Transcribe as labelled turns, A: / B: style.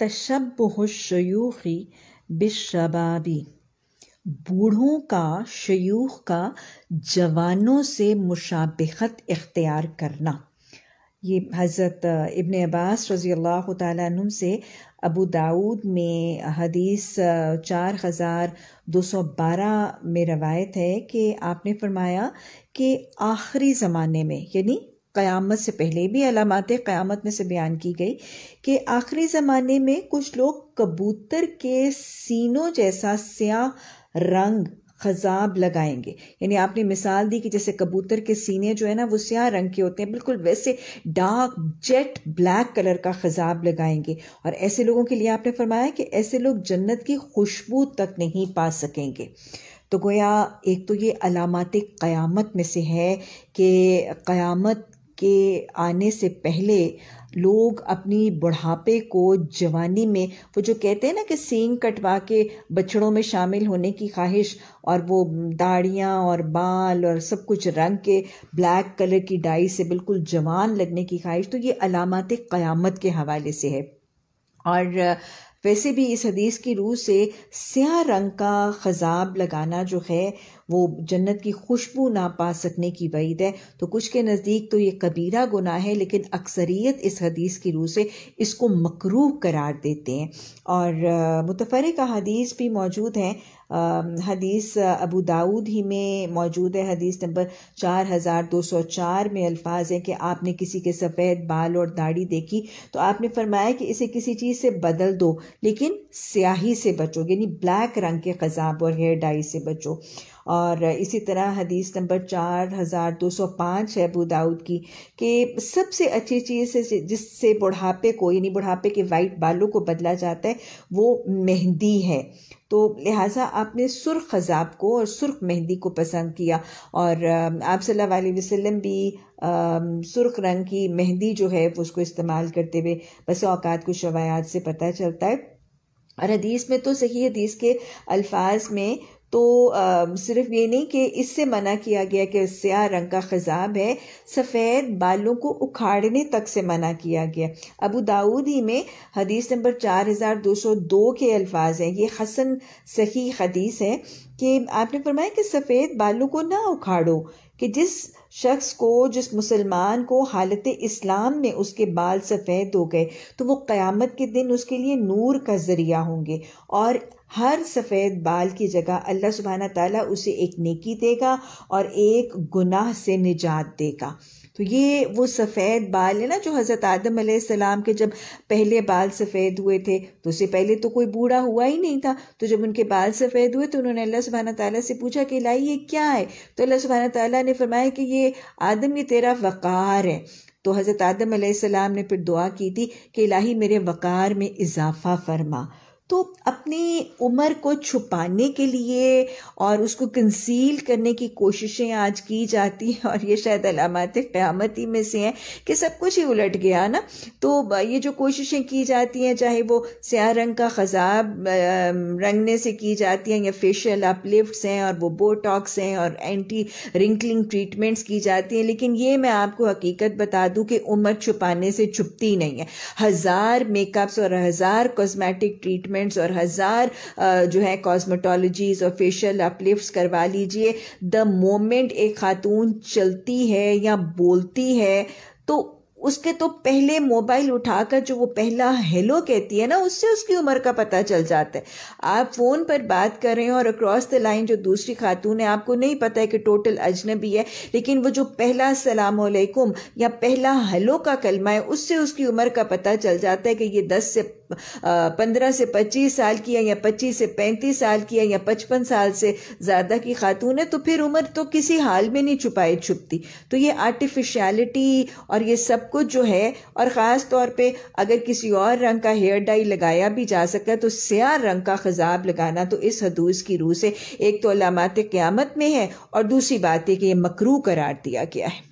A: तशब्बुह शयूखी बिशबाबी बूढ़ों का शयूख का जवानों से मुशाबहत इख्तियार करना ये हज़रत इबन अब्बास रज़ी अल्लाह तुम से अबू दाऊद में हदीस चार हज़ार दो सौ बारह में रवायत है कि आपने फरमाया कि आखिरी ज़माने में यानी क़यामत से पहले भी अलामत क़यामत में से बयान की गई कि आखिरी ज़माने में कुछ लोग कबूतर के सीनों जैसा स्याह रंग खजाब लगाएंगे यानी आपने मिसाल दी कि जैसे कबूतर के सीने जो है ना वो स्याह रंग के होते हैं बिल्कुल वैसे डार्क जेट ब्लैक कलर का खजाब लगाएंगे और ऐसे लोगों के लिए आपने फरमाया कि ऐसे लोग जन्नत की खुशबू तक नहीं पा सकेंगे तो गोया एक तो ये अलामत क़यामत में से है कि क़यामत के आने से पहले लोग अपनी बुढ़ापे को जवानी में वो जो कहते हैं ना कि सींग कटवा के बछड़ों में शामिल होने की ख्वाहिश और वो दाढ़ियाँ और बाल और सब कुछ रंग के ब्लैक कलर की डाई से बिल्कुल जवान लगने की ख्वाहिश तो ये अलामत क़यामत के हवाले से है और वैसे भी इस हदीस की रूह से स्याह रंग का खजाब लगाना जो है वो जन्नत की खुशबू ना पा सकने की वईद है तो कुछ के नज़दीक तो ये कबीरा गुना है लेकिन अक्सरियत इस हदीस की रूह से इसको मकरूह करार देते हैं और मुतफ़रक हदीस भी मौजूद हैं हदीस अबू दाऊद ही में मौजूद है हदीस नंबर चार हज़ार दो सौ चार में अल्फाज हैं कि आपने किसी के सफ़ेद बाल और दाढ़ी देखी तो आपने फरमाया कि इसे किसी चीज़ से बदल दो लेकिन स्याही से बचो यानी ब्लैक रंग के कज़ाब और हेयर डाई से बचो और इसी तरह हदीस नंबर चार हज़ार दो सौ पाँच है अबू दाऊद की कि सबसे अच्छी चीज़ है जिससे बुढ़ापे को यानी बुढ़ापे के वाइट बालों को बदला जाता है वो मेहंदी है तो लिहाजा आपने सुर्ख खज़ाब को और सुर्ख मेहंदी को पसंद किया और आप सल्लल्लाहु अलैहि वसल्लम भी सुर्ख रंग की मेहंदी जो है वो उसको इस्तेमाल करते हुए बस औकात कुछ रवायात से पता चलता है और हदीस में तो सही हदीस के अल्फाज में तो आ, सिर्फ ये नहीं कि इससे मना किया गया कि स्या रंग का खजाब है सफ़ेद बालों को उखाड़ने तक से मना किया गया अबू दाऊद ही में हदीस नंबर चार हज़ार दो सौ दो के अल्फाज हैं ये हसन सही हदीस है कि आपने फरमाया कि सफ़ेद बालों को ना उखाड़ो कि जिस शख्स को जिस मुसलमान को हालत इस्लाम में उसके बाल सफ़ेद हो गए तो वो क़यामत के दिन उसके लिए नूर का ज़रिया होंगे और हर सफ़ेद बाल की जगह अल्लाह सुबहाना ताला उसे एक नेकी देगा और एक गुनाह से निजात देगा तो ये वो सफ़ेद बाल है ना जो हज़रत आदम सलाम के जब पहले बाल सफ़ेद हुए थे तो उससे पहले तो कोई बूढ़ा हुआ ही नहीं था तो जब उनके बाल सफ़ेद हुए तो उन्होंने अल्लाह सुबहाना ताली से पूछा कि लाई ये क्या है तो अल्लाह सुबहाना ताली ने फरमाया कि ये आदम ये तेरा वक़ार है तो हज़रत आदम सलाम ने फिर दुआ की थी कि लाही मेरे वक़ार में इजाफ़ा फरमा तो अपनी उम्र को छुपाने के लिए और उसको कंसील करने की कोशिशें आज की जाती हैं और ये शायद अलामत क़्यामती में से हैं कि सब कुछ ही उलट गया ना तो ये जो कोशिशें की जाती हैं चाहे वो स्या रंग का खजाब रंगने से की जाती हैं या फेशियल अपलिफ्ट्स हैं और वो बोटॉक्स हैं और एंटी रिंकलिंग ट्रीटमेंट्स की जाती हैं लेकिन ये मैं आपको हकीकत बता दूँ कि उम्र छुपाने से छुपती नहीं है हज़ार मेकअप्स और हज़ार कॉस्मेटिक ट्रीटमेंट ट्रीटमेंट्स और हज़ार जो है कॉस्मेटोलॉजीज और फेशियल अपलिफ्ट करवा लीजिए द मोमेंट एक खातून चलती है या बोलती है तो उसके तो पहले मोबाइल उठाकर जो वो पहला हेलो कहती है ना उससे उसकी उम्र का पता चल जाता है आप फ़ोन पर बात कर रहे हैं और अक्रॉस द लाइन जो दूसरी खातून है आपको नहीं पता है कि टोटल अजनबी है लेकिन वो जो पहला सलामकुम या पहला हेलो का कलमा है उससे उसकी उम्र का पता चल जाता है कि ये दस से पंद्रह से पच्चीस साल की है या पच्चीस से पैंतीस साल की है या पचपन साल से ज़्यादा की खातून है तो फिर उम्र तो किसी हाल में नहीं छुपाई छुपती तो ये आर्टिफिशलिटी और ये सब कुछ जो है और ख़ास तौर पे अगर किसी और रंग का हेयर डाई लगाया भी जा सकता है तो स्याह रंग का खजाब लगाना तो इस हदूस की रूह से एक तो अलामत क़्यामत में है और दूसरी बात यह कि यह मकरू करार दिया गया है